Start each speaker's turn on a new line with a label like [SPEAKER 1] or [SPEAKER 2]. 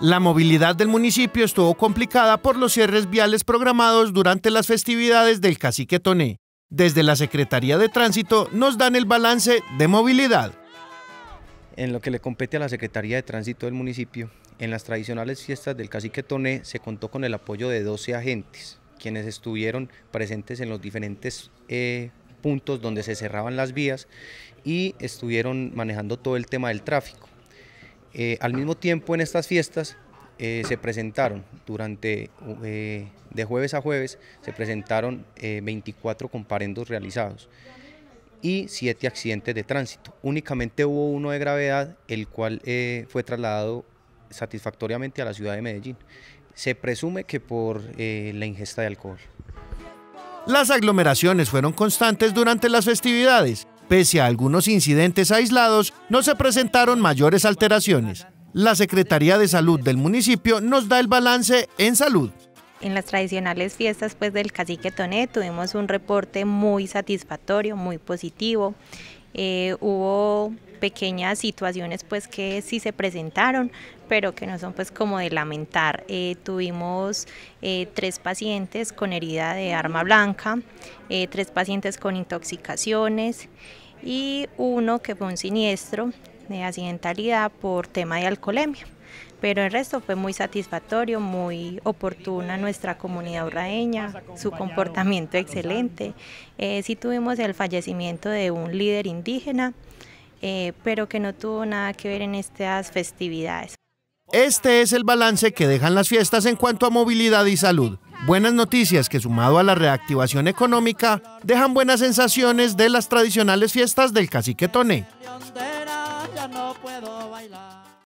[SPEAKER 1] La movilidad del municipio estuvo complicada por los cierres viales programados durante las festividades del cacique Toné. Desde la Secretaría de Tránsito nos dan el balance de movilidad.
[SPEAKER 2] En lo que le compete a la Secretaría de Tránsito del municipio, en las tradicionales fiestas del cacique Toné se contó con el apoyo de 12 agentes, quienes estuvieron presentes en los diferentes eh, puntos donde se cerraban las vías y estuvieron manejando todo el tema del tráfico. Eh, al mismo tiempo en estas fiestas eh, se presentaron durante eh, de jueves a jueves se presentaron 24 comparendos realizados y 7 accidentes de tránsito. Únicamente hubo uno de gravedad, el cual fue trasladado satisfactoriamente a la ciudad de Medellín. Se presume que por la ingesta de alcohol.
[SPEAKER 1] Las aglomeraciones fueron constantes durante las festividades Pese a algunos incidentes aislados, no se presentaron mayores alteraciones. La Secretaría de Salud del municipio nos da el balance en salud.
[SPEAKER 3] En las tradicionales fiestas pues, del cacique Toné tuvimos un reporte muy satisfactorio, muy positivo. Eh, hubo pequeñas situaciones pues que sí se presentaron, pero que no son pues como de lamentar. Eh, tuvimos eh, tres pacientes con herida de arma blanca, tres pacientes con intoxicaciones y uno que fue un siniestro de accidentalidad por tema de alcoholemia. Pero el resto fue muy satisfactorio, muy oportuna nuestra comunidad urraeña, su comportamiento excelente. Eh, sí tuvimos el fallecimiento de un líder indígena, eh, pero que no tuvo nada que ver en estas festividades.
[SPEAKER 1] Este es el balance que dejan las fiestas en cuanto a movilidad y salud. Buenas noticias que sumado a la reactivación económica dejan buenas sensaciones de las tradicionales fiestas del cacique Tone.